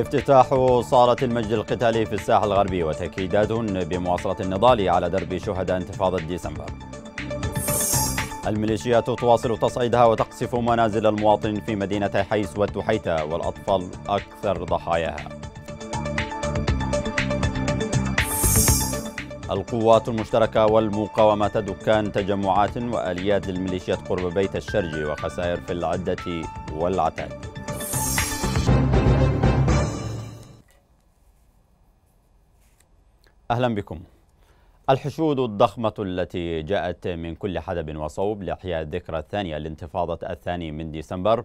افتتاح صالة المجد القتالي في الساحل الغربي وتكيدات بمواصلة النضال على درب شهداء انتفاضة ديسمبر الميليشيات تواصل تصعيدها وتقصف منازل المواطن في مدينتي حيس والتحيتة والأطفال أكثر ضحاياها القوات المشتركة والمقاومة دكان تجمعات وآليات للميليشيات قرب بيت الشرج وخسائر في العدة والعتاد أهلا بكم الحشود الضخمة التي جاءت من كل حدب وصوب لإحياء الذكرى الثانية لانتفاضة الثاني من ديسمبر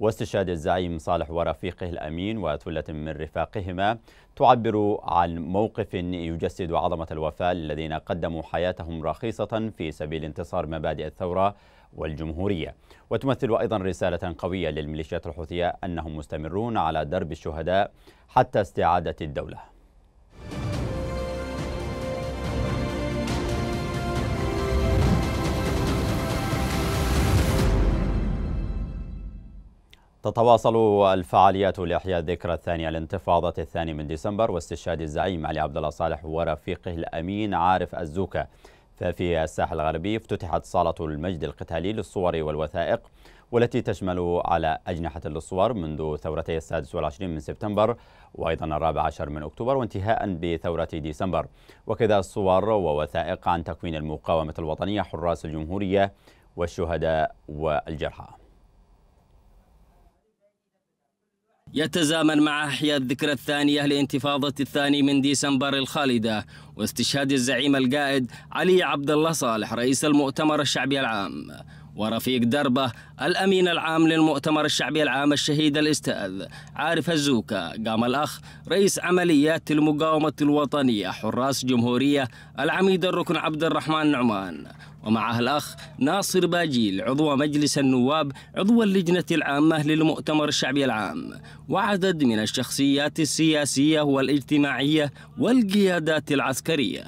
واستشهاد الزعيم صالح ورفيقه الأمين وثلة من رفاقهما تعبر عن موقف يجسد عظمة الوفاة الذين قدموا حياتهم رخيصة في سبيل انتصار مبادئ الثورة والجمهورية وتمثل أيضا رسالة قوية للميليشيات الحوثية أنهم مستمرون على درب الشهداء حتى استعادة الدولة تتواصل الفعاليات لإحياء ذكرى الثانية لانتفاضة الثاني من ديسمبر واستشهاد الزعيم علي عبد الله صالح ورفيقه الأمين عارف الزوكا ففي الساحل الغربي افتتحت صالة المجد القتالي للصور والوثائق والتي تشمل على أجنحة للصور منذ ثورتي السادس والعشرين من سبتمبر وأيضا الرابع عشر من أكتوبر وانتهاء بثورة ديسمبر وكذا الصور ووثائق عن تكوين المقاومة الوطنية حراس الجمهورية والشهداء والجرحى يتزامن مع إحياء الذكرى الثانية لانتفاضة الثاني من ديسمبر الخالدة واستشهاد الزعيم القائد علي عبد الله صالح رئيس المؤتمر الشعبي العام ورفيق دربة الأمين العام للمؤتمر الشعبي العام الشهيد الأستاذ عارف الزوكا قام الأخ رئيس عمليات المقاومة الوطنية حراس جمهورية العميد الركن عبد الرحمن نعمان ومعها الأخ ناصر باجيل عضو مجلس النواب عضو اللجنة العامة للمؤتمر الشعبي العام وعدد من الشخصيات السياسية والاجتماعية والقيادات العسكرية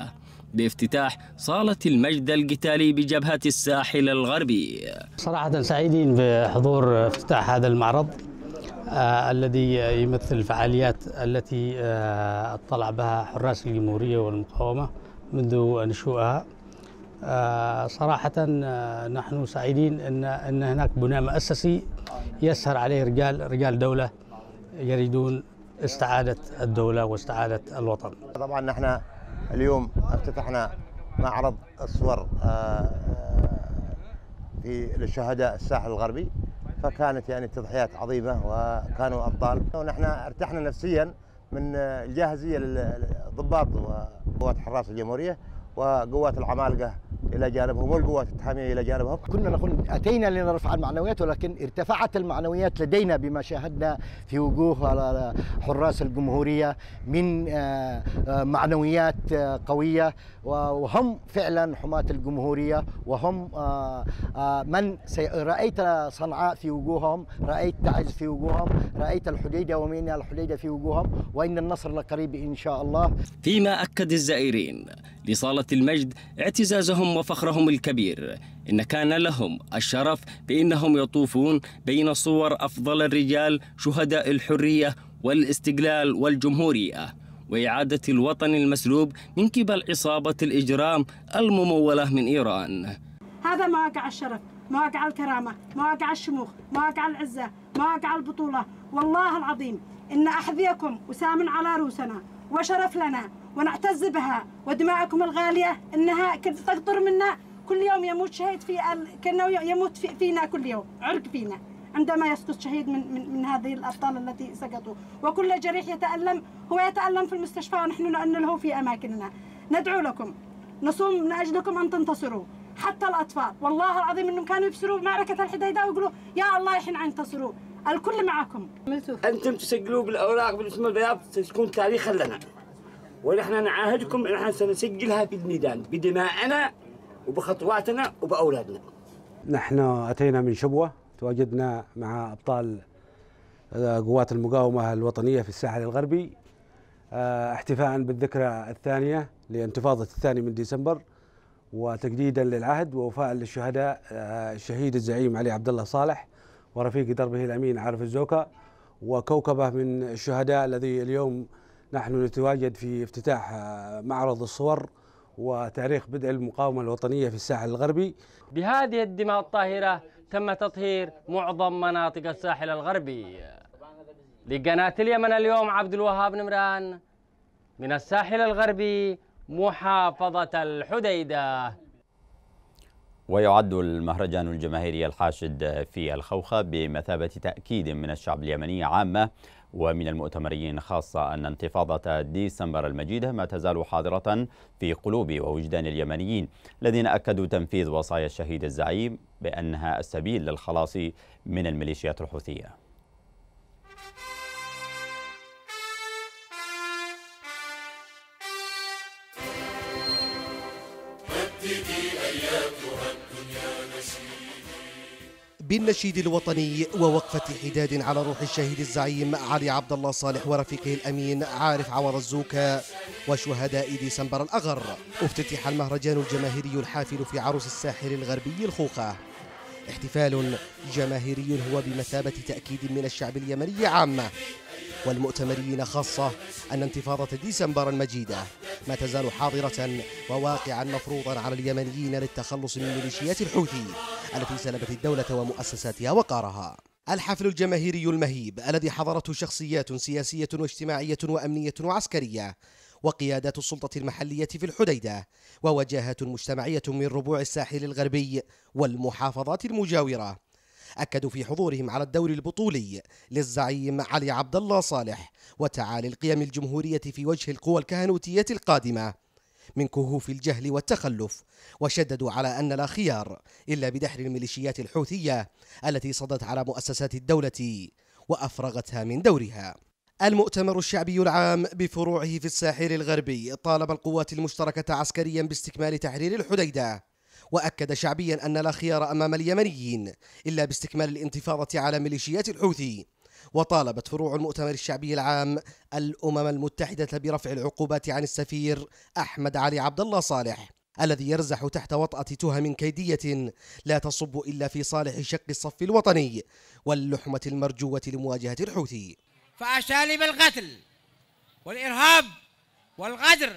بافتتاح صالة المجد القتالي بجبهة الساحل الغربي صراحة سعيدين بحضور افتتاح هذا المعرض آه الذي يمثل الفعاليات التي آه اطلع بها حراس الجمهورية والمقاومة منذ نشوئها آه، صراحة آه، نحن سعيدين أن أن هناك بناء مؤسسي يسهر عليه رجال رجال دولة يريدون استعادة الدولة واستعادة الوطن. طبعا نحن اليوم افتتحنا معرض الصور آه، في للشهداء الساحل الغربي فكانت يعني تضحيات عظيمة وكانوا أبطال ونحن ارتحنا نفسيا من الجاهزية للضباط وقوات حراس الجمهورية وقوات العمالقه الى جانبهم والقوات التحاميه الى جانبهم. كنا نقول اتينا لنرفع المعنويات ولكن ارتفعت المعنويات لدينا بما شاهدنا في وجوه حراس الجمهوريه من آه، آه، معنويات آه، قويه وهم فعلا حماة الجمهورية وهم آه، آه، من رأيت صنعاء في وجوههم رأيت تعز في وجوههم رأيت الحديدة ومن الحديدة في وجوههم وإن النصر لقريب إن شاء الله فيما أكد الزائرين لصالة المجد اعتزازهم وفخرهم الكبير إن كان لهم الشرف بأنهم يطوفون بين صور أفضل الرجال شهداء الحرية والاستقلال والجمهورية وإعادة الوطن المسلوب من قبل عصابة الإجرام الممولة من إيران هذا مواقع الشرف مواقع الكرامة مواقع الشموخ مواقع العزة مواقع البطولة والله العظيم إن أحذيكم وسام على رؤوسنا وشرف لنا ونعتز بها ودماءكم الغالية إنها تقطر منا كل يوم يموت شهيد في كأنه يموت فينا كل يوم عرق فينا عندما يسقط شهيد من, من, من هذه الأبطال التي سقطوا وكل جريح يتألم هو يتألم في المستشفى ونحن له في أماكننا ندعو لكم نصوم من أجلكم أن تنتصروا حتى الأطفال والله العظيم أنهم كانوا يبصروا معركة الحديدة ويقولوا يا الله يحن عن تصروا الكل معكم أنتم تسجلوا بالأوراق باسم البياض تكون تاريخا لنا ونحن نعاهدكم ان احنا سنسجلها في الميدان بدمائنا وبخطواتنا وبأولادنا نحن أتينا من شبوة تواجدنا مع أبطال آه، قوات المقاومة الوطنية في الساحل الغربي آه، احتفاء بالذكرى الثانية لانتفاضة الثاني من ديسمبر وتجديدا للعهد ووفاء للشهداء آه، الشهيد الزعيم علي عبد الله صالح ورفيق دربه الأمين عارف الزوكا وكوكبة من الشهداء الذي اليوم نحن نتواجد في افتتاح معرض الصور وتاريخ بدء المقاومة الوطنية في الساحل الغربي بهذه الدماء الطاهرة تم تطهير معظم مناطق الساحل الغربي لقناة اليمن اليوم عبد الوهاب نمران من الساحل الغربي محافظة الحديدة ويعد المهرجان الجماهيري الحاشد في الخوخة بمثابة تأكيد من الشعب اليمني عامة ومن المؤتمرين خاصة أن انتفاضة ديسمبر المجيدة ما تزال حاضرة في قلوب ووجدان اليمنيين الذين أكدوا تنفيذ وصايا الشهيد الزعيم بأنها السبيل للخلاص من الميليشيات الحوثية ابتدي بالنشيد الوطني ووقفة حداد على روح الشهيد الزعيم علي عبد الله صالح ورفيقه الأمين عارف عور الزوكا وشهداء ديسمبر الأغر افتتح المهرجان الجماهيري الحافل في عروس الساحل الغربي الخوخة احتفال جماهيري هو بمثابة تأكيد من الشعب اليمني عامة والمؤتمرين خاصة أن انتفاضة ديسمبر المجيدة ما تزال حاضرة وواقعا مفروضا على اليمنيين للتخلص من ميليشيات الحوثي التي سلبت الدولة ومؤسساتها وقارها الحفل الجماهيري المهيب الذي حضرته شخصيات سياسية واجتماعية وأمنية وعسكرية وقيادات السلطة المحلية في الحديدة ووجاهات مجتمعية من ربوع الساحل الغربي والمحافظات المجاورة أكدوا في حضورهم على الدوري البطولي للزعيم علي عبد الله صالح وتعالي القيم الجمهورية في وجه القوى الكهنوتية القادمة من كهوف الجهل والتخلف وشددوا على أن لا خيار إلا بدحر الميليشيات الحوثية التي صدت على مؤسسات الدولة وأفرغتها من دورها المؤتمر الشعبي العام بفروعه في الساحل الغربي طالب القوات المشتركة عسكريا باستكمال تحرير الحديدة وأكد شعبيا أن لا خيار أمام اليمنيين إلا باستكمال الانتفاضة على ميليشيات الحوثي وطالبت فروع المؤتمر الشعبي العام الأمم المتحدة برفع العقوبات عن السفير أحمد علي عبد الله صالح الذي يرزح تحت وطأة تهم كيدية لا تصب إلا في صالح شق الصف الوطني واللحمة المرجوة لمواجهة الحوثي فأساليب القتل والإرهاب والغدر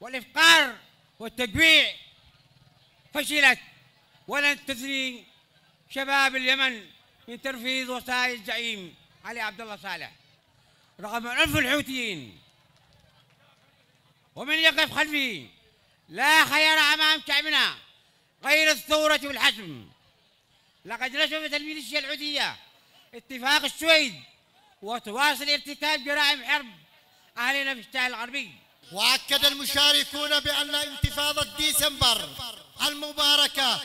والإفقار والتجويع فشلت ولن تثني شباب اليمن من تنفيذ وصايا الزعيم علي عبد الله صالح رغم عنف الحوثيين ومن يقف خلفي لا خيار امام شعبنا غير الثوره والحسم لقد نشفت الميليشيا الحوثيه اتفاق السويد وتواصل ارتكاب جرائم حرب اهلنا في الشارع الغربي واكد المشاركون بان انتفاضه ديسمبر المباركة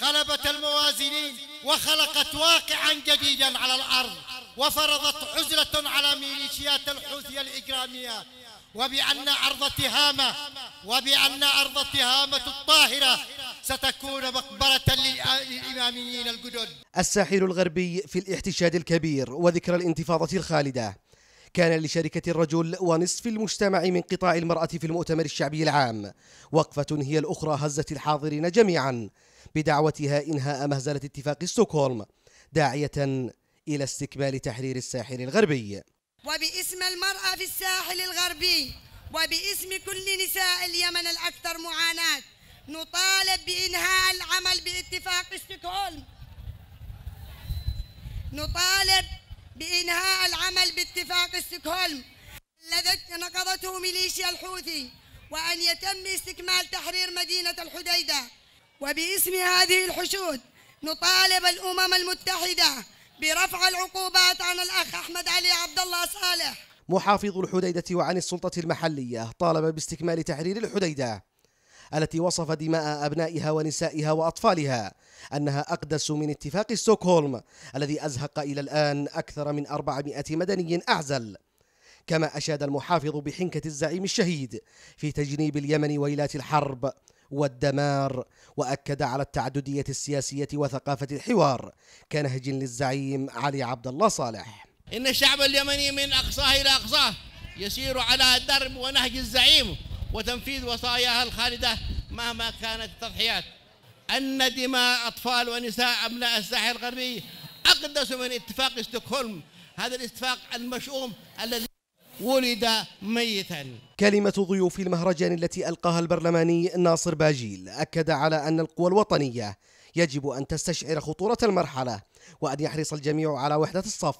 قلبت الموازين وخلقت واقعا جديدا على الأرض وفرضت عزلة على ميليشيات الحوثية الإجرامية وبأن أرض تهامة وبأن أرض تهامة الطاهرة ستكون مقبرة للإماميين الجدد الساحل الغربي في الاحتشاد الكبير وذكرى الانتفاضة الخالدة كان لشركة الرجل ونصف المجتمع من قطاع المرأة في المؤتمر الشعبي العام وقفة هي الأخرى هزت الحاضرين جميعا بدعوتها إنهاء مهزلة اتفاق ستوكهولم داعية إلى استكمال تحرير الساحل الغربي وباسم المرأة في الساحل الغربي وباسم كل نساء اليمن الأكثر معاناة نطالب بإنهاء العمل باتفاق ستوكهولم نطالب بإنهاء العمل باتفاق ستوكهولم الذي نقضته ميليشيا الحوثي وأن يتم استكمال تحرير مدينة الحديدة وباسم هذه الحشود نطالب الأمم المتحدة برفع العقوبات عن الأخ أحمد علي عبد الله صالح محافظ الحديدة وعن السلطة المحلية طالب باستكمال تحرير الحديدة التي وصف دماء أبنائها ونسائها وأطفالها أنها أقدس من اتفاق ستوكهولم الذي أزهق إلى الآن أكثر من 400 مدني أعزل كما أشاد المحافظ بحنكة الزعيم الشهيد في تجنيب اليمن ويلات الحرب والدمار واكد على التعدديه السياسيه وثقافه الحوار كنهج للزعيم علي عبد الله صالح ان الشعب اليمني من اقصاه الى اقصاه يسير على درب ونهج الزعيم وتنفيذ وصاياه الخالده مهما كانت التضحيات أن دماء أطفال ونساء أبناء الساحل الغربي أقدس من اتفاق ستوكهولم هذا الاتفاق المشؤوم الذي ولد ميتا كلمة ضيوف المهرجان التي ألقاها البرلماني ناصر باجيل أكد على أن القوى الوطنية يجب أن تستشعر خطورة المرحلة وأن يحرص الجميع على وحدة الصف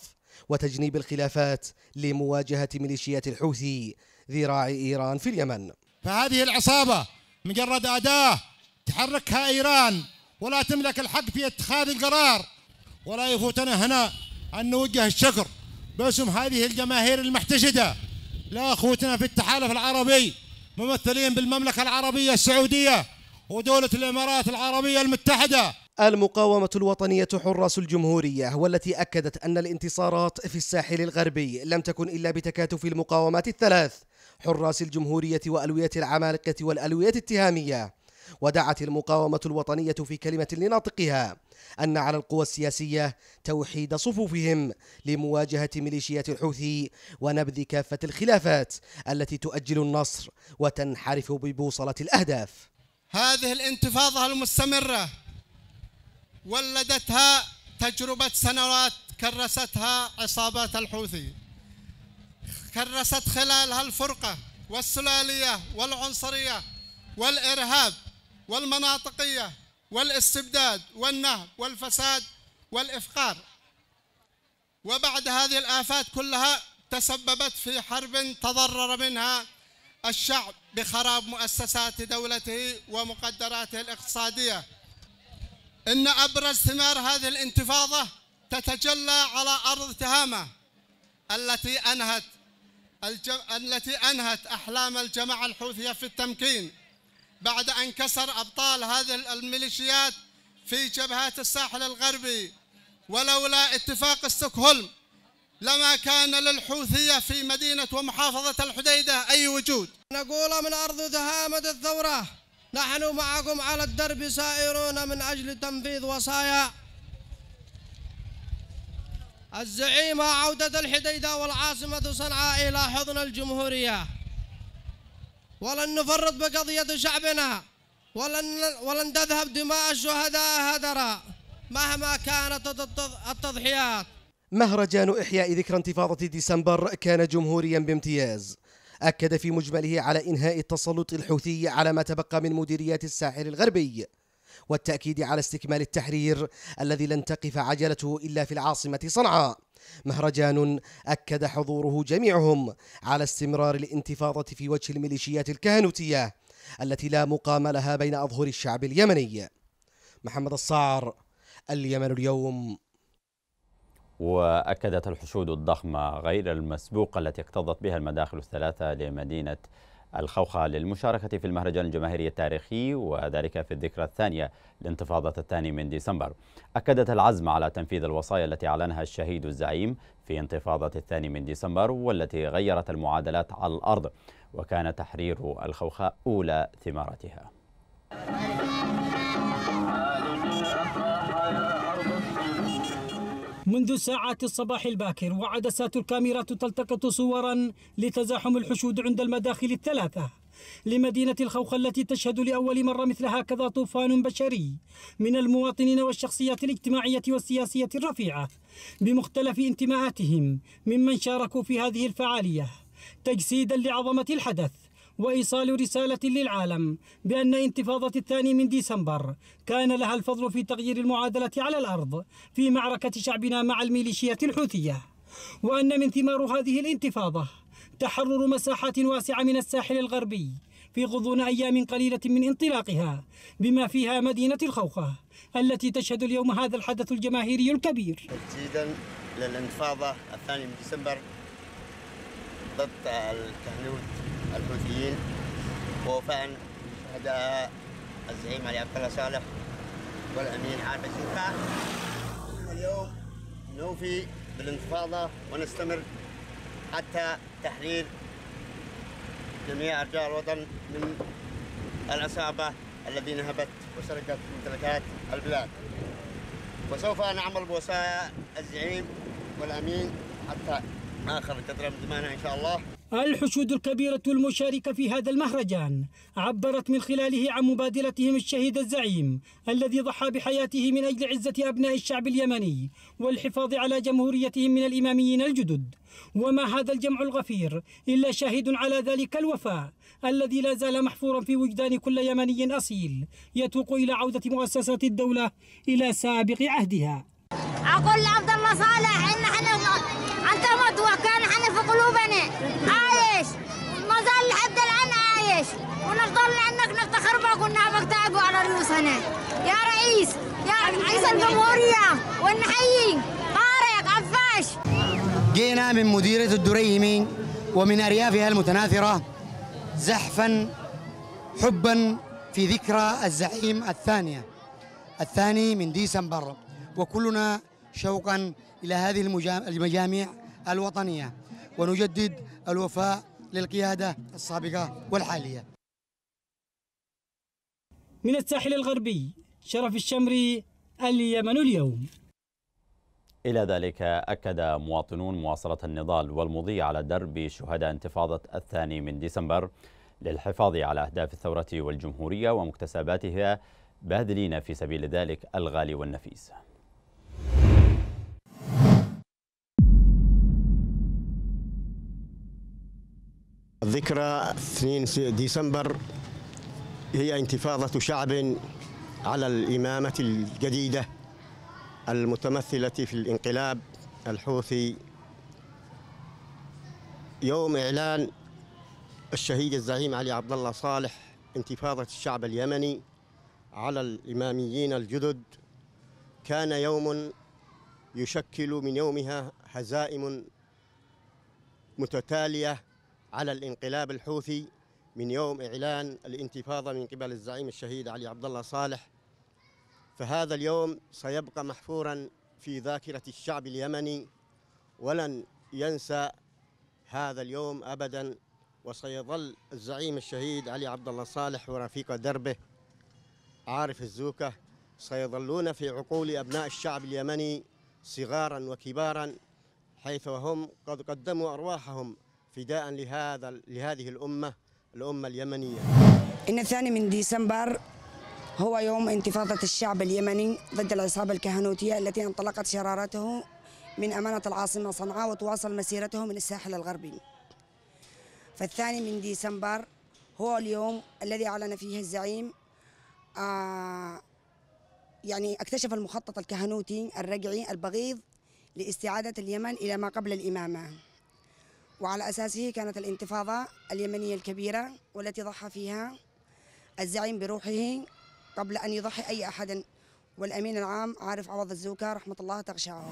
وتجنيب الخلافات لمواجهة ميليشيات الحوثي ذراع إيران في اليمن فهذه العصابة مجرد أداة تحركها إيران ولا تملك الحق في اتخاذ القرار ولا يفوتنا هنا أن نوجه الشكر باسم هذه الجماهير المحتشدة لأخوتنا في التحالف العربي ممثلين بالمملكة العربية السعودية ودولة الإمارات العربية المتحدة المقاومة الوطنية حراس الجمهورية والتي أكدت أن الانتصارات في الساحل الغربي لم تكن إلا بتكاتف المقاومات الثلاث حراس الجمهورية وألوية العمالقة والألوية التهامية ودعت المقاومة الوطنية في كلمة لناطقها أن على القوى السياسية توحيد صفوفهم لمواجهة ميليشيات الحوثي ونبذ كافة الخلافات التي تؤجل النصر وتنحرف ببوصلة الأهداف هذه الانتفاضة المستمرة ولدتها تجربة سنوات كرستها عصابات الحوثي كرست خلالها الفرقة والسلالية والعنصرية والإرهاب والمناطقية والاستبداد والنهب والفساد والإفقار وبعد هذه الآفات كلها تسببت في حرب تضرر منها الشعب بخراب مؤسسات دولته ومقدراته الاقتصادية إن أبرز ثمار هذه الانتفاضة تتجلى على أرض تهامة التي أنهت التي أنهت أحلام الجماعة الحوثية في التمكين بعد أن كسر أبطال هذه الميليشيات في جبهات الساحل الغربي ولولا اتفاق استوكهولم لما كان للحوثية في مدينة ومحافظة الحديدة أي وجود نقول من أرض تهامة الثورة نحن معكم على الدرب سائرون من أجل تنفيذ وصايا الزعيمة عودة الحديدة والعاصمة صنعاء إلى حضن الجمهورية ولن نفرط بقضية شعبنا ولن, ولن تذهب دماء الشهداء هدرا مهما كانت التضحيات مهرجان إحياء ذكرى انتفاضة ديسمبر كان جمهوريا بامتياز أكد في مجمله على إنهاء التسلط الحوثي على ما تبقى من مديريات الساحل الغربي والتأكيد على استكمال التحرير الذي لن تقف عجلته إلا في العاصمة صنعاء مهرجان أكد حضوره جميعهم على استمرار الانتفاضة في وجه الميليشيات الكهنوتية التي لا مقام لها بين أظهر الشعب اليمني محمد الصاعر اليمن اليوم وأكدت الحشود الضخمة غير المسبوقة التي اكتظت بها المداخل الثلاثة لمدينة الخوخة للمشاركة في المهرجان الجماهيري التاريخي وذلك في الذكرى الثانية لانتفاضة الثاني من ديسمبر أكدت العزم على تنفيذ الوصايا التي أعلنها الشهيد الزعيم في انتفاضة الثاني من ديسمبر والتي غيرت المعادلات على الأرض وكان تحرير الخوخة أولى ثمارتها منذ ساعات الصباح الباكر وعدسات الكاميرات تلتقط صورا لتزاحم الحشود عند المداخل الثلاثة لمدينة الخوخة التي تشهد لأول مرة مثل هكذا طوفان بشري من المواطنين والشخصيات الاجتماعية والسياسية الرفيعة بمختلف انتماءاتهم ممن شاركوا في هذه الفعالية تجسيدا لعظمة الحدث وإيصال رسالة للعالم بأن انتفاضة الثاني من ديسمبر كان لها الفضل في تغيير المعادلة على الأرض في معركة شعبنا مع الميليشيات الحوثية وأن من ثمار هذه الانتفاضة تحرر مساحات واسعة من الساحل الغربي في غضون أيام قليلة من انطلاقها بما فيها مدينة الخوخة التي تشهد اليوم هذا الحدث الجماهيري الكبير تجديدا للانتفاضة الثاني من ديسمبر ضد الكهنوت الحوثيين ووفاء بشهداء الزعيم علي عبد الله صالح والامين عارف الشركاء اليوم نوفي بالانتفاضه ونستمر حتى تحرير جميع ارجاء الوطن من العصابه التي نهبت وسرقت ممتلكات البلاد وسوف نعمل بوصايا الزعيم والامين حتى اخر فتره من زمانه ان شاء الله الحشود الكبيرة المشاركة في هذا المهرجان عبرت من خلاله عن مبادرتهم الشهيد الزعيم الذي ضحى بحياته من أجل عزة أبناء الشعب اليمني والحفاظ على جمهوريتهم من الإماميين الجدد وما هذا الجمع الغفير إلا شاهد على ذلك الوفاء الذي لا زال محفورا في وجدان كل يمني أصيل يتوق إلى عودة مؤسسات الدولة إلى سابق عهدها أقول لعبد الله صالح إن أنت عندما توكلنا ونفضل لانك نفتخر قلنا تعبوا على رؤوسنا يا رئيس يا رئيس الجمهوريه ونحيي طارق عفاش جينا من مديريه الدريمي ومن اريافها المتناثره زحفا حبا في ذكرى الزعيم الثانيه الثاني من ديسمبر وكلنا شوقا الى هذه المجاميع الوطنيه ونجدد الوفاء للقياده السابقه والحاليه من الساحل الغربي شرف الشمري اليمن اليوم إلى ذلك أكد مواطنون مواصلة النضال والمضي على درب شهداء انتفاضة الثاني من ديسمبر للحفاظ على أهداف الثورة والجمهورية ومكتسباتها باذلين في سبيل ذلك الغالي والنفيس ذكرى 2 ديسمبر هي انتفاضة شعب على الإمامة الجديدة المتمثلة في الانقلاب الحوثي يوم إعلان الشهيد الزعيم علي عبد الله صالح انتفاضة الشعب اليمني على الإماميين الجدد كان يوم يشكل من يومها هزائم متتالية على الانقلاب الحوثي من يوم إعلان الانتفاضة من قبل الزعيم الشهيد علي عبد الله صالح فهذا اليوم سيبقى محفورا في ذاكرة الشعب اليمني ولن ينسى هذا اليوم أبدا وسيظل الزعيم الشهيد علي عبد الله صالح ورفيق دربه عارف الزوكة سيظلون في عقول أبناء الشعب اليمني صغارا وكبارا حيث وهم قد قدموا أرواحهم فداء لهذا لهذه الأمة الأمة اليمنية إن الثاني من ديسمبر هو يوم انتفاضة الشعب اليمني ضد العصابة الكهنوتية التي انطلقت شرارته من أمانة العاصمة صنعاء وتواصل مسيرته من الساحل الغربي فالثاني من ديسمبر هو اليوم الذي أعلن فيه الزعيم آه، يعني اكتشف المخطط الكهنوتي الرجعي البغيض لاستعادة اليمن إلى ما قبل الإمامة وعلى أساسه كانت الانتفاضة اليمنية الكبيرة والتي ضحى فيها الزعيم بروحه قبل أن يضحي أي أحد والأمين العام عارف عوض الزوكا رحمة الله تغشاه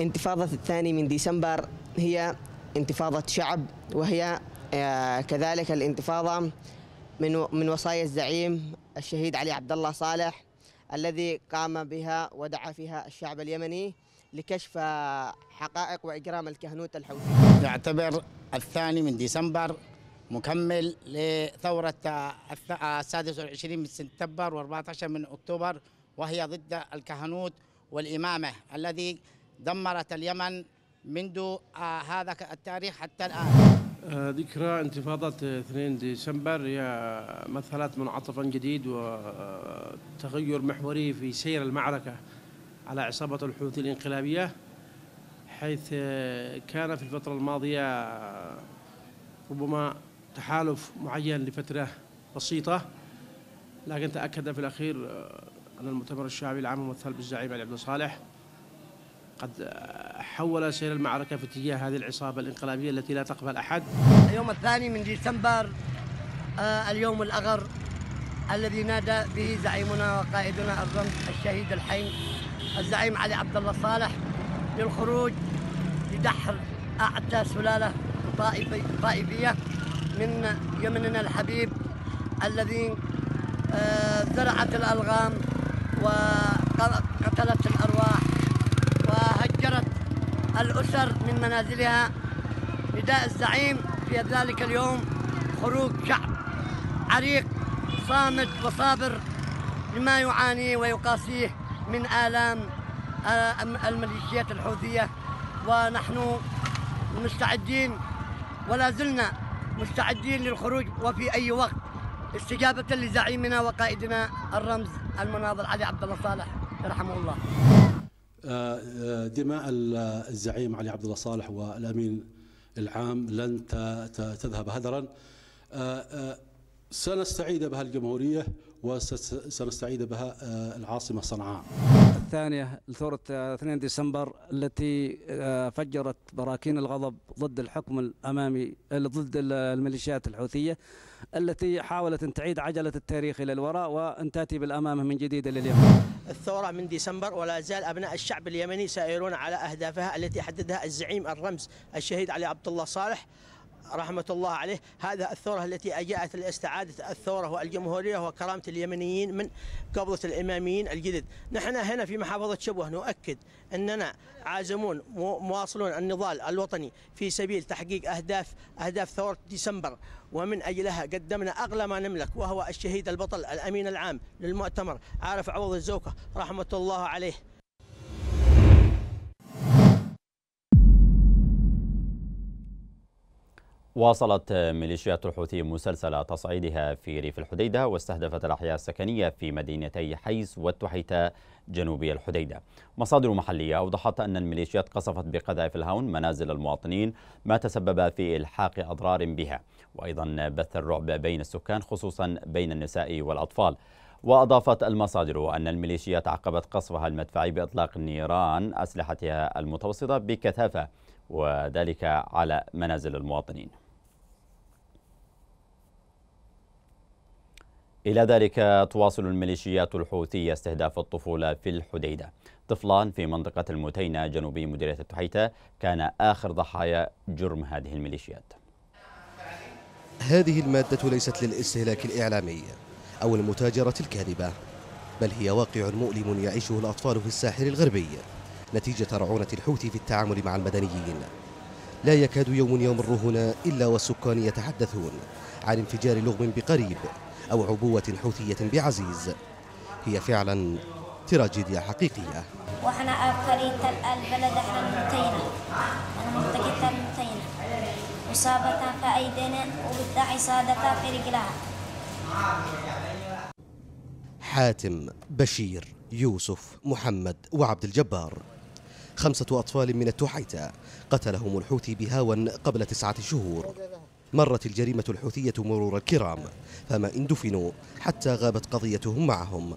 انتفاضة الثاني من ديسمبر هي انتفاضة شعب وهي آه، كذلك الانتفاضة من من وصايا الزعيم الشهيد علي عبد الله صالح الذي قام بها ودعا فيها الشعب اليمني لكشف حقائق وإجرام الكهنوت الحوثي يعتبر الثاني من ديسمبر مكمل لثورة السادس والعشرين من سبتمبر و14 من أكتوبر وهي ضد الكهنوت والإمامة الذي دمرت اليمن منذ آه، هذا التاريخ حتى الآن آه، ذكرى انتفاضة 2 ديسمبر هي مثلت منعطفا جديد وتغير محوري في سير المعركة على عصابة الحوثي الانقلابية حيث كان في الفترة الماضية ربما تحالف معين لفترة بسيطة لكن تأكد في الأخير أن المؤتمر الشعبي العام الممثل بالزعيم علي عبد الصالح قد حول سير المعركة في اتجاه هذه العصابة الانقلابية التي لا تقبل أحد اليوم الثاني من ديسمبر آه، اليوم الأغر الذي نادى به زعيمنا وقائدنا الرمز الشهيد الحي الزعيم علي عبد الله صالح للخروج لدحر أعتى سلالة طائفي طائفية من يمننا الحبيب الذي آه، زرعت الألغام وقتلت الأرواح وهجرت الأسر من منازلها نداء الزعيم في ذلك اليوم خروج شعب عريق صامت وصابر لما يعانيه ويقاسيه من آلام الميليشيات الحوثية ونحن مستعدين ولا زلنا مستعدين للخروج وفي أي وقت استجابة لزعيمنا وقائدنا الرمز المناضل علي عبد الله صالح رحمه الله آه، آه، دماء الزعيم علي عبد الله صالح والأمين العام لن تذهب هدرا آه، سنستعيد بها الجمهورية وسنستعيد بها آه، العاصمة صنعاء الثانية لثورة 2 آه، ديسمبر التي آه، فجرت براكين الغضب ضد الحكم الأمامي ضد الميليشيات الحوثية التي حاولت أن تعيد عجلة التاريخ إلى الوراء وأن تأتي بالأمامة من جديد إلى اليمن الثورة من ديسمبر ولا زال أبناء الشعب اليمني سائرون على أهدافها التي حددها الزعيم الرمز الشهيد علي عبد الله صالح رحمة الله عليه هذا الثورة التي أجاءت لاستعادة الثورة والجمهورية وكرامة اليمنيين من قبضة الإماميين الجدد نحن هنا في محافظة شبوه نؤكد أننا عازمون مواصلون النضال الوطني في سبيل تحقيق أهداف أهداف ثورة ديسمبر ومن أجلها قدمنا أغلى ما نملك وهو الشهيد البطل الأمين العام للمؤتمر عارف عوض الزوكة رحمة الله عليه واصلت ميليشيات الحوثي مسلسل تصعيدها في ريف الحديدة واستهدفت الأحياء السكنية في مدينتي حيس والتحيتة جنوبي الحديدة مصادر محلية أوضحت أن الميليشيات قصفت بقذائف الهاون منازل المواطنين ما تسبب في إلحاق أضرار بها وأيضا بث الرعب بين السكان خصوصا بين النساء والأطفال وأضافت المصادر أن الميليشيات عقبت قصفها المدفعي بإطلاق نيران أسلحتها المتوسطة بكثافة وذلك على منازل المواطنين إلى ذلك تواصل الميليشيات الحوثية استهداف الطفولة في الحديدة طفلان في منطقة المتينة جنوبي مديرية التحيتة كان آخر ضحايا جرم هذه الميليشيات هذه المادة ليست للاستهلاك الإعلامي أو المتاجرة الكاذبة بل هي واقع مؤلم يعيشه الأطفال في الساحل الغربي نتيجة رعونة الحوثي في التعامل مع المدنيين لا يكاد يوم يمر هنا إلا والسكان يتحدثون عن انفجار لغم بقريب أو عبوة حوثية بعزيز هي فعلا تراجيديا حقيقية واحنا أفريت البلد احنا المتينة منطقة المتينة إصابة في أيدينا وبالداعي سادتها في رجلها حاتم بشير يوسف محمد وعبد الجبار خمسة أطفال من التحيتة قتلهم الحوثي بهاون قبل تسعة شهور مرت الجريمة الحوثية مرور الكرام فما إن دفنوا حتى غابت قضيتهم معهم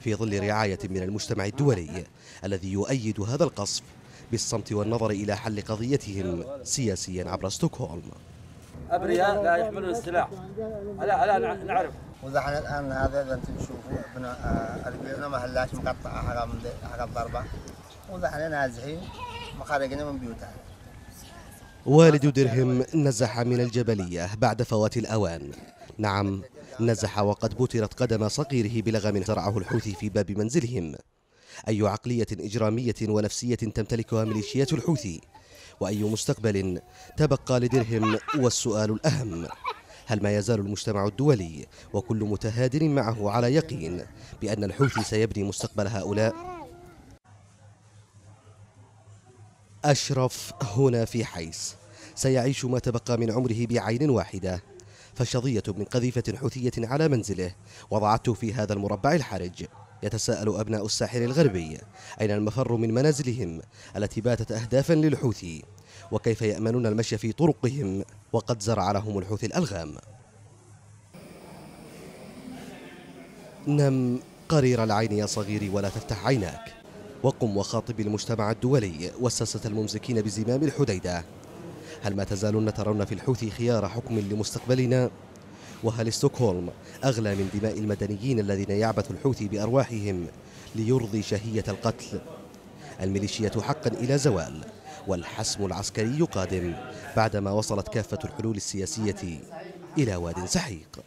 في ظل رعاية من المجتمع الدولي الذي يؤيد هذا القصف بالصمت والنظر إلى حل قضيتهم سياسيا عبر ستوكهولم أبرياء لا يحملون السلاح لا لا نعرف وزحنا الآن هذا إذا أنت تشوفوا ابن ربيعنا آه، مهلاش مقطعة حق ضربة وزحنا نازحين مخرجنا من بيوتنا والد درهم نزح من الجبلية بعد فوات الأوان نعم نزح وقد بترت قدم صغيره بلغم زرعه الحوثي في باب منزلهم أي عقلية إجرامية ونفسية تمتلكها ميليشيات الحوثي وأي مستقبل تبقى لدرهم والسؤال الأهم هل ما يزال المجتمع الدولي وكل متهادر معه على يقين بأن الحوثي سيبني مستقبل هؤلاء؟ أشرف هنا في حيس سيعيش ما تبقى من عمره بعين واحدة فشظية من قذيفة حوثية على منزله وضعته في هذا المربع الحرج يتساءل أبناء الساحل الغربي أين المفر من منازلهم التي باتت أهدافا للحوثي وكيف يأمنون المشي في طرقهم وقد زرع لهم الحوثي الألغام نم قرير العين يا صغيري ولا تفتح عيناك وقم وخاطب المجتمع الدولي وسسة الممسكين بزمام الحديدة هل ما تزالون ترون في الحوثي خيار حكم لمستقبلنا؟ وهل ستوكهولم أغلى من دماء المدنيين الذين يعبث الحوثي بأرواحهم ليرضي شهية القتل؟ الميليشية حقا إلى زوال والحسم العسكري قادم بعدما وصلت كافة الحلول السياسية إلى واد سحيق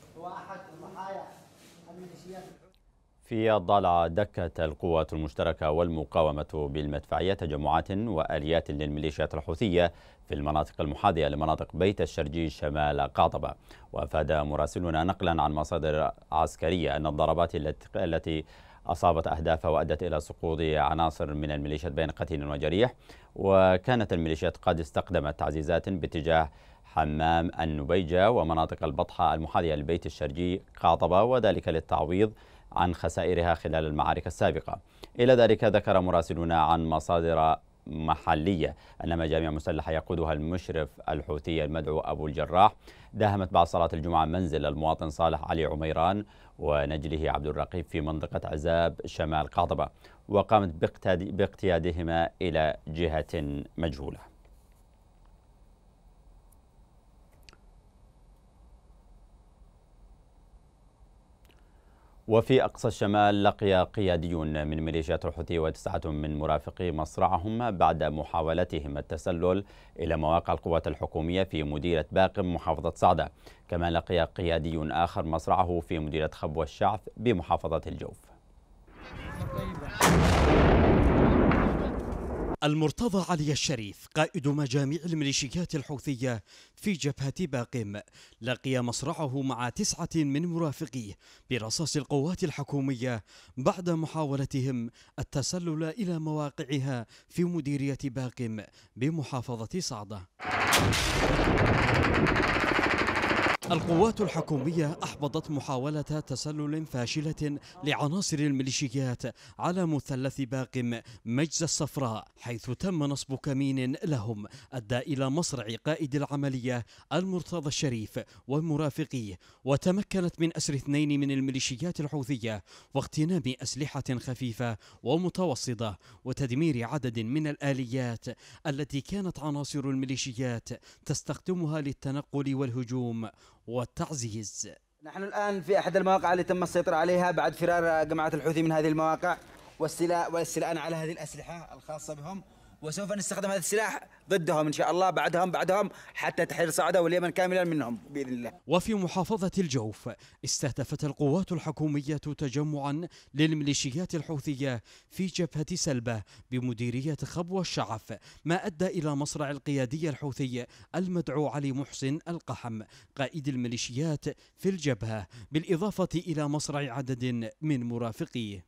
في الضالع دكت القوات المشتركة والمقاومة بالمدفعية تجمعات وآليات للميليشيات الحوثية في المناطق المحاذية لمناطق بيت الشرجي شمال قاطبة وأفاد مراسلنا نقلا عن مصادر عسكرية أن الضربات التي أصابت أهدافها وأدت إلى سقوط عناصر من الميليشيات بين قتيل وجريح وكانت الميليشيات قد استقدمت تعزيزات باتجاه حمام النبيجة ومناطق البطحة المحاذية لبيت الشرجي قاطبة وذلك للتعويض عن خسائرها خلال المعارك السابقة إلى ذلك ذكر مراسلنا عن مصادر محلية أن مجاميع مسلحة يقودها المشرف الحوثي المدعو أبو الجراح داهمت بعد صلاة الجمعة منزل المواطن صالح علي عميران ونجله عبد الرقيب في منطقة عزاب شمال قاطبة وقامت باقتيادهما إلى جهة مجهولة وفي أقصى الشمال لقي قياديون من ميليشيات الحوثي وتسعة من مرافقي مصرعهم بعد محاولتهم التسلل إلى مواقع القوات الحكومية في مديرة باقم محافظة صعدة كما لقي قيادي آخر مصرعه في مديرة خبوة الشعث بمحافظة الجوف المرتضى علي الشريف قائد مجاميع الميليشيات الحوثية في جبهة باقم لقي مصرعه مع تسعة من مرافقيه برصاص القوات الحكومية بعد محاولتهم التسلل إلى مواقعها في مديرية باقم بمحافظة صعدة القوات الحكومية أحبطت محاولة تسلل فاشلة لعناصر الميليشيات على مثلث باقم مجزى الصفراء حيث تم نصب كمين لهم أدى إلى مصرع قائد العملية المرتضى الشريف ومرافقيه وتمكنت من أسر اثنين من الميليشيات الحوثية واغتنام أسلحة خفيفة ومتوسطة وتدمير عدد من الآليات التي كانت عناصر الميليشيات تستخدمها للتنقل والهجوم والتعزيز نحن الآن في أحد المواقع التي تم السيطرة عليها بعد فرار جماعة الحوثي من هذه المواقع والسلاء والاستيلاء على هذه الأسلحة الخاصة بهم وسوف نستخدم هذا السلاح ضدهم ان شاء الله بعدهم بعدهم حتى تحرير صعده واليمن كاملا منهم باذن الله. وفي محافظه الجوف استهدفت القوات الحكوميه تجمعا للميليشيات الحوثيه في جبهه سلبه بمديريه خبوه الشعف ما ادى الى مصرع القيادي الحوثي المدعو علي محسن القحم قائد الميليشيات في الجبهه بالاضافه الى مصرع عدد من مرافقيه.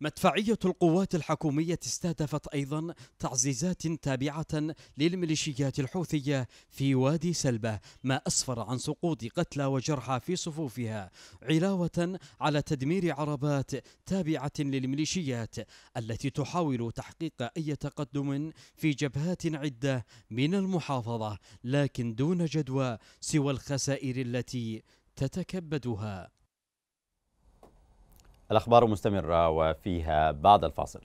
مدفعية القوات الحكومية استهدفت أيضا تعزيزات تابعة للميليشيات الحوثية في وادي سلبة ما أسفر عن سقوط قتلى وجرحى في صفوفها علاوة على تدمير عربات تابعة للميليشيات التي تحاول تحقيق أي تقدم في جبهات عدة من المحافظة لكن دون جدوى سوى الخسائر التي تتكبدها الأخبار مستمرة وفيها بعد الفاصل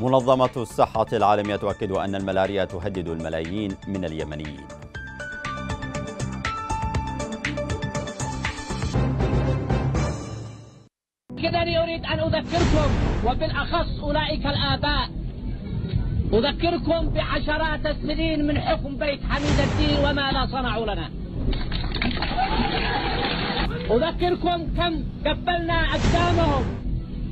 منظمة الصحة العالمية تؤكد أن الملاريا تهدد الملايين من اليمنيين كذلك أريد أن أذكركم وبالأخص أولئك الآباء أذكركم بعشرات السنين من حكم بيت حميد الدين وما لا صنعوا لنا أذكركم كم قبلنا أجسامهم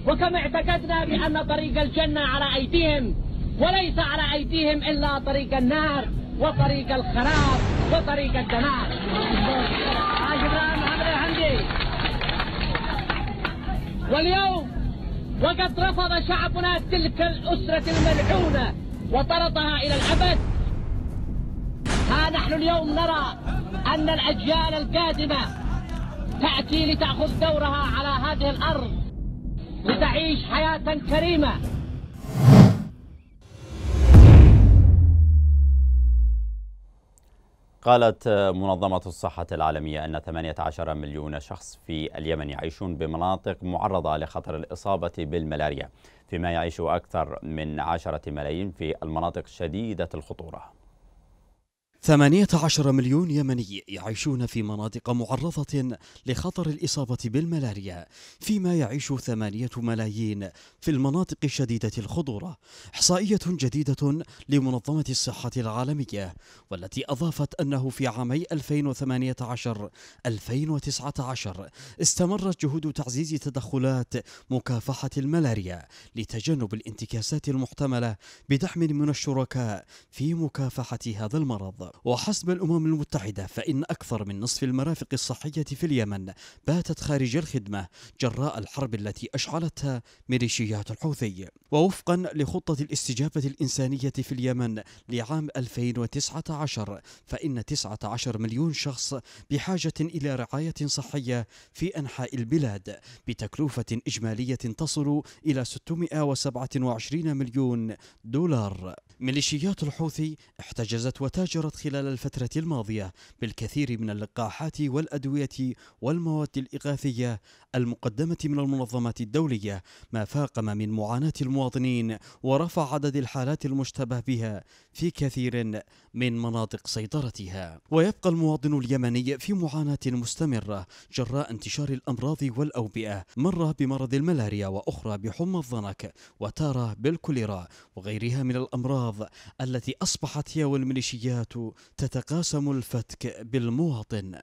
وكم اعتقدنا بأن طريق الجنة على أيديهم وليس على أيديهم إلا طريق النار وطريق الخراب وطريق الدمار آه، واليوم وقد رفض شعبنا تلك الأسرة الملعونة وطردها إلى الأبد ها نحن اليوم نرى أن الأجيال القادمة تأتي لتأخذ دورها على هذه الأرض لتعيش حياة كريمة قالت منظمة الصحة العالمية أن 18 مليون شخص في اليمن يعيشون بمناطق معرضة لخطر الإصابة بالملاريا فيما يعيش أكثر من 10 ملايين في المناطق شديدة الخطورة 18 مليون يمني يعيشون في مناطق معرضة لخطر الإصابة بالملاريا فيما يعيش 8 ملايين في المناطق شديدة الخضورة إحصائية جديدة لمنظمة الصحة العالمية والتي أضافت أنه في عامي 2018-2019 استمرت جهود تعزيز تدخلات مكافحة الملاريا لتجنب الانتكاسات المحتملة بدعم من الشركاء في مكافحة هذا المرض وحسب الأمم المتحدة فإن أكثر من نصف المرافق الصحية في اليمن باتت خارج الخدمة جراء الحرب التي أشعلتها ميليشيات الحوثي ووفقا لخطة الاستجابة الإنسانية في اليمن لعام 2019 فإن 19 مليون شخص بحاجة إلى رعاية صحية في أنحاء البلاد بتكلفة إجمالية تصل إلى 627 مليون دولار ميليشيات الحوثي احتجزت وتاجرت خلال الفترة الماضية بالكثير من اللقاحات والأدوية والمواد الإغاثية المقدمة من المنظمات الدولية ما فاقم من معاناة المواطنين ورفع عدد الحالات المشتبه بها في كثير من مناطق سيطرتها ويبقى المواطن اليمني في معاناة مستمرة جراء انتشار الأمراض والأوبئة مرة بمرض الملاريا وأخرى بحمى الضنك وتارة بالكوليرا وغيرها من الأمراض الرياض التي أصبحت هي والميليشيات تتقاسم الفتك بالمواطن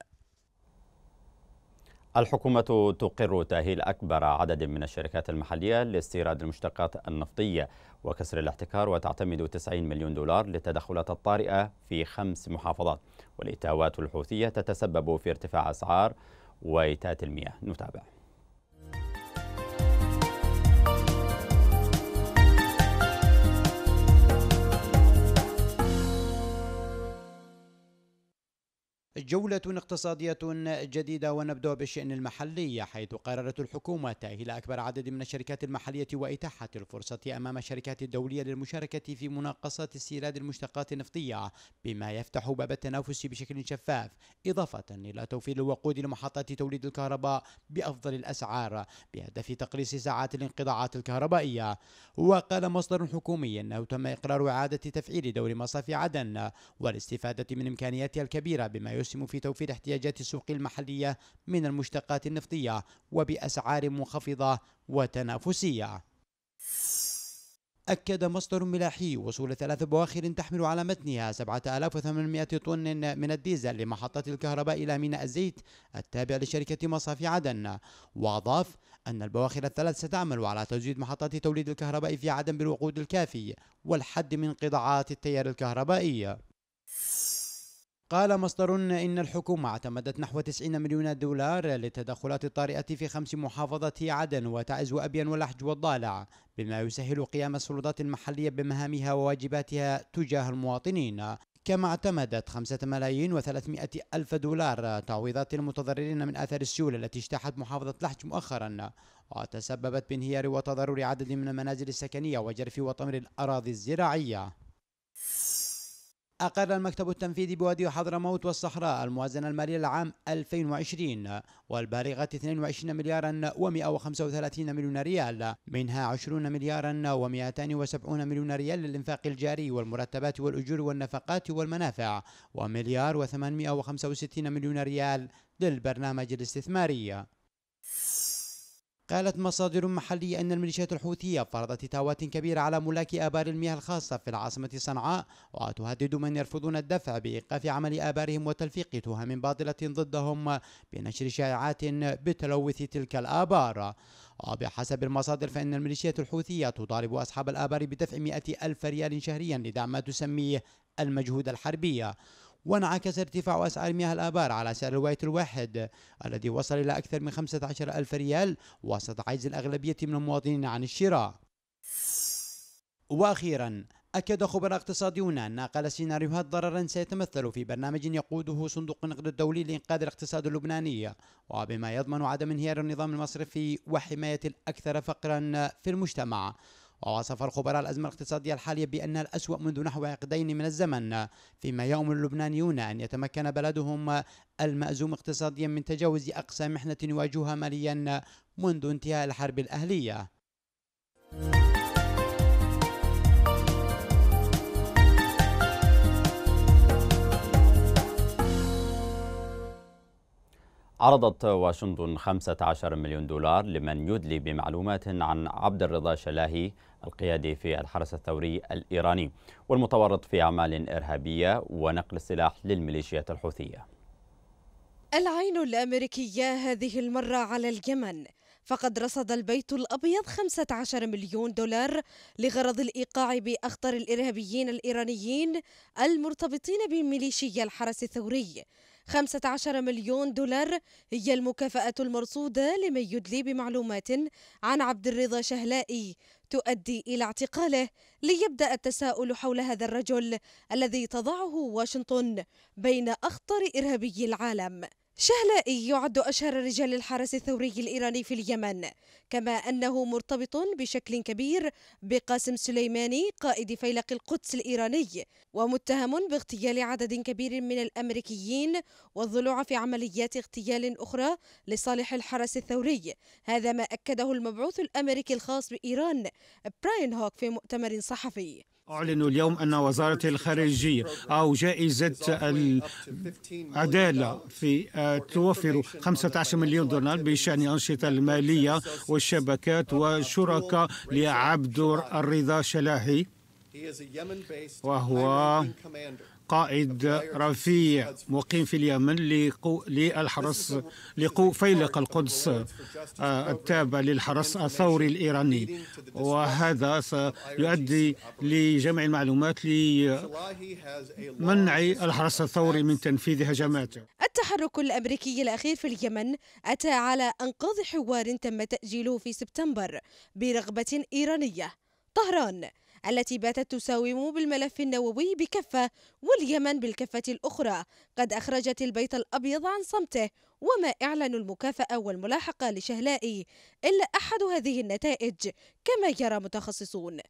الحكومة تقر تأهيل أكبر عدد من الشركات المحلية لاستيراد المشتقات النفطية وكسر الاحتكار وتعتمد 90 مليون دولار للتدخلات الطارئة في خمس محافظات والإتاوات الحوثية تتسبب في ارتفاع أسعار ويتات المياه نتابع جولة اقتصادية جديدة ونبدأ بالشأن المحلي حيث قررت الحكومة تأهيل أكبر عدد من الشركات المحلية وإتاحة الفرصة أمام الشركات الدولية للمشاركة في مناقصة استيراد المشتقات النفطية بما يفتح باب التنافس بشكل شفاف إضافة إلى توفير الوقود لمحطات توليد الكهرباء بأفضل الأسعار بهدف تقليص ساعات الانقطاعات الكهربائية وقال مصدر حكومي أنه تم إقرار إعادة تفعيل دور مصافي عدن والاستفادة من إمكانياتها الكبيرة بما يسهم يسهم في توفير احتياجات السوق المحلية من المشتقات النفطية وبأسعار منخفضة وتنافسية أكد مصدر ملاحي وصول ثلاث بواخر تحمل على متنها 7800 طن من الديزل لمحطة الكهرباء إلى ميناء الزيت التابع لشركة مصافي عدن وأضاف أن البواخر الثلاث ستعمل على تزويد محطات توليد الكهرباء في عدن بالوقود الكافي والحد من قطاعات التيار الكهربائي قال مصدر إن الحكومة اعتمدت نحو 90 مليون دولار للتدخلات الطارئة في خمس محافظات عدن وتعز وأبين ولحج والضالع بما يسهل قيام السلطات المحلية بمهامها وواجباتها تجاه المواطنين كما اعتمدت خمسة ملايين وثلاثمائة ألف دولار تعويضات المتضررين من آثار السيول التي اجتاحت محافظة لحج مؤخرا وتسببت بانهيار وتضرر عدد من المنازل السكنية وجرف وطمر الأراضي الزراعية أقر المكتب التنفيذي بوادي حضرموت والصحراء الموازنة المالية العام 2020 والبالغة 22 مليارا و135 مليون ريال منها 20 مليارا و270 مليون ريال للإنفاق الجاري والمرتبات والأجور والنفقات والمنافع ومليار و865 مليون ريال للبرنامج الاستثماري قالت مصادر محلية أن الميليشيات الحوثية فرضت تاوات كبيرة على ملاك آبار المياه الخاصة في العاصمة صنعاء وتهدد من يرفضون الدفع بإيقاف عمل آبارهم وتلفيق تهم باطلة ضدهم بنشر شائعات بتلوث تلك الآبار وبحسب المصادر فإن الميليشيات الحوثية تطالب أصحاب الآبار بدفع مئة ألف ريال شهريا لدعم ما تسميه المجهود الحربي وانعكس ارتفاع أسعار مياه الآبار على سعر الوايت الواحد الذي وصل إلى أكثر من 15 ألف ريال وسط عجز الأغلبية من المواطنين عن الشراء وأخيرا أكد خبراء اقتصاديون أن أقل سيناريوهات ضررا سيتمثل في برنامج يقوده صندوق النقد الدولي لإنقاذ الاقتصاد اللبناني وبما يضمن عدم انهيار النظام المصرفي وحماية الأكثر فقرا في المجتمع ووصف الخبراء الأزمة الاقتصادية الحالية بأنها الأسوأ منذ نحو عقدين من الزمن فيما يوم اللبنانيون أن يتمكن بلدهم المأزوم اقتصاديا من تجاوز أقصى محنة يواجهها ماليا منذ انتهاء الحرب الأهلية عرضت واشنطن 15 مليون دولار لمن يدلي بمعلومات عن عبد الرضا شلاهي القيادي في الحرس الثوري الإيراني والمتورط في أعمال إرهابية ونقل السلاح للميليشيات الحوثية العين الأمريكية هذه المرة على اليمن فقد رصد البيت الأبيض 15 مليون دولار لغرض الإيقاع بأخطر الإرهابيين الإيرانيين المرتبطين بميليشيا الحرس الثوري 15 مليون دولار هي المكافأة المرصودة لمن يدلي بمعلومات عن عبد الرضا شهلائي تؤدي إلى اعتقاله ليبدأ التساؤل حول هذا الرجل الذي تضعه واشنطن بين أخطر إرهابي العالم شهلائي يعد أشهر رجال الحرس الثوري الإيراني في اليمن كما أنه مرتبط بشكل كبير بقاسم سليماني قائد فيلق القدس الإيراني ومتهم باغتيال عدد كبير من الأمريكيين والضلوع في عمليات اغتيال أخرى لصالح الحرس الثوري هذا ما أكده المبعوث الأمريكي الخاص بإيران براين هوك في مؤتمر صحفي أعلن اليوم أن وزارة الخارجية أو جائزة العدالة في آه، توفر 15 مليون دولار بشأن أنشطة المالية والشبكات وشركة لعبد الرضا شلاحي وهو قائد رفيع مقيم في اليمن للحرس فيلق القدس آه، التابع للحرس الثوري الإيراني وهذا سيؤدي لجمع المعلومات لمنع الحرس الثوري من تنفيذ هجماته التحرك الأمريكي الأخير في اليمن أتى على أنقاض حوار تم تأجيله في سبتمبر برغبة إيرانية طهران التي باتت تساوم بالملف النووي بكفة واليمن بالكفة الأخرى قد أخرجت البيت الأبيض عن صمته وما إعلن المكافأة والملاحقة لشهلائي إلا أحد هذه النتائج كما يرى متخصصون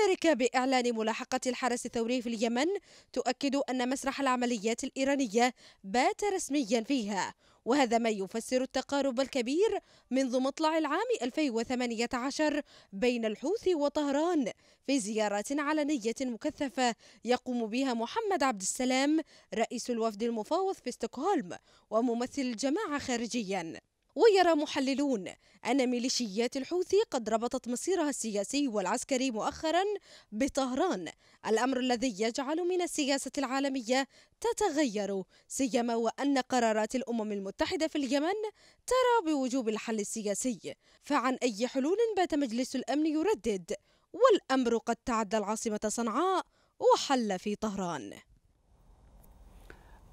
أمريكا بإعلان ملاحقة الحرس الثوري في اليمن تؤكد أن مسرح العمليات الإيرانية بات رسميا فيها وهذا ما يفسر التقارب الكبير منذ مطلع العام 2018 بين الحوثي وطهران في زيارات علنية مكثفة يقوم بها محمد عبد السلام رئيس الوفد المفاوض في استوكهولم وممثل الجماعة خارجيا ويرى محللون أن ميليشيات الحوثي قد ربطت مصيرها السياسي والعسكري مؤخرا بطهران الأمر الذي يجعل من السياسة العالمية تتغير سيما وأن قرارات الأمم المتحدة في اليمن ترى بوجوب الحل السياسي فعن أي حلول بات مجلس الأمن يردد والأمر قد تعدى العاصمة صنعاء وحل في طهران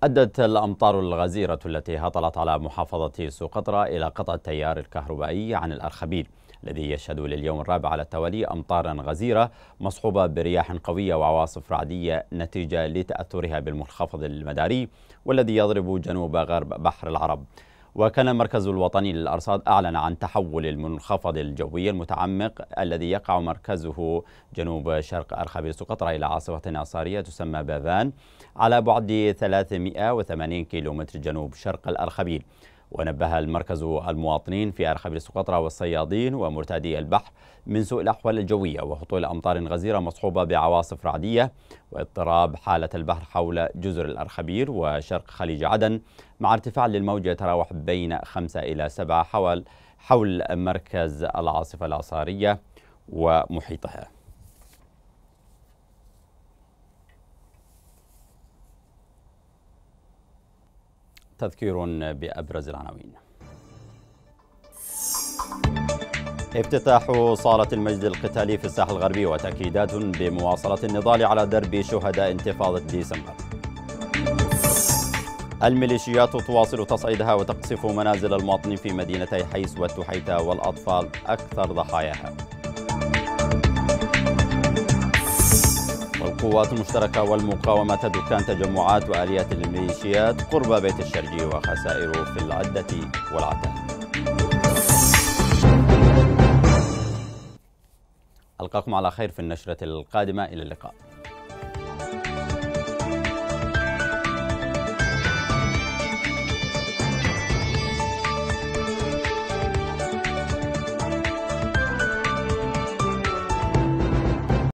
أدت الأمطار الغزيرة التي هطلت على محافظة سقطرى إلى قطع التيار الكهربائي عن الأرخبيل الذي يشهد لليوم الرابع على التوالي أمطارا غزيرة مصحوبة برياح قوية وعواصف رعدية نتيجة لتأثرها بالمنخفض المداري والذي يضرب جنوب غرب بحر العرب وكان المركز الوطني للأرصاد أعلن عن تحول المنخفض الجوي المتعمق الذي يقع مركزه جنوب شرق أرخبيل قطرة إلى عاصفة أصارية تسمى بافان على بعد 380 كيلومتر جنوب شرق الأرخبيل ونبه المركز المواطنين في أرخبيل سقطرى والصيادين ومرتادي البحر من سوء الأحوال الجوية وهطول أمطار غزيرة مصحوبة بعواصف رعدية واضطراب حالة البحر حول جزر الأرخبيل وشرق خليج عدن مع ارتفاع للموج يتراوح بين 5 إلى 7 حول حول مركز العاصفة العصارية ومحيطها تذكير بأبرز العناوين افتتاح صالة المجد القتالي في الساحل الغربي وتأكيدات بمواصلة النضال على درب شهداء انتفاضة ديسمبر الميليشيات تواصل تصعيدها وتقصف منازل المواطنين في مدينتي حيس والتحيتة والأطفال أكثر ضحاياها القوات المشتركة والمقاومة دكان تجمعات وآليات للميليشيات قرب بيت الشرجي وخسائره في العدة والعتاد ألقاكم على خير في النشرة القادمة إلى اللقاء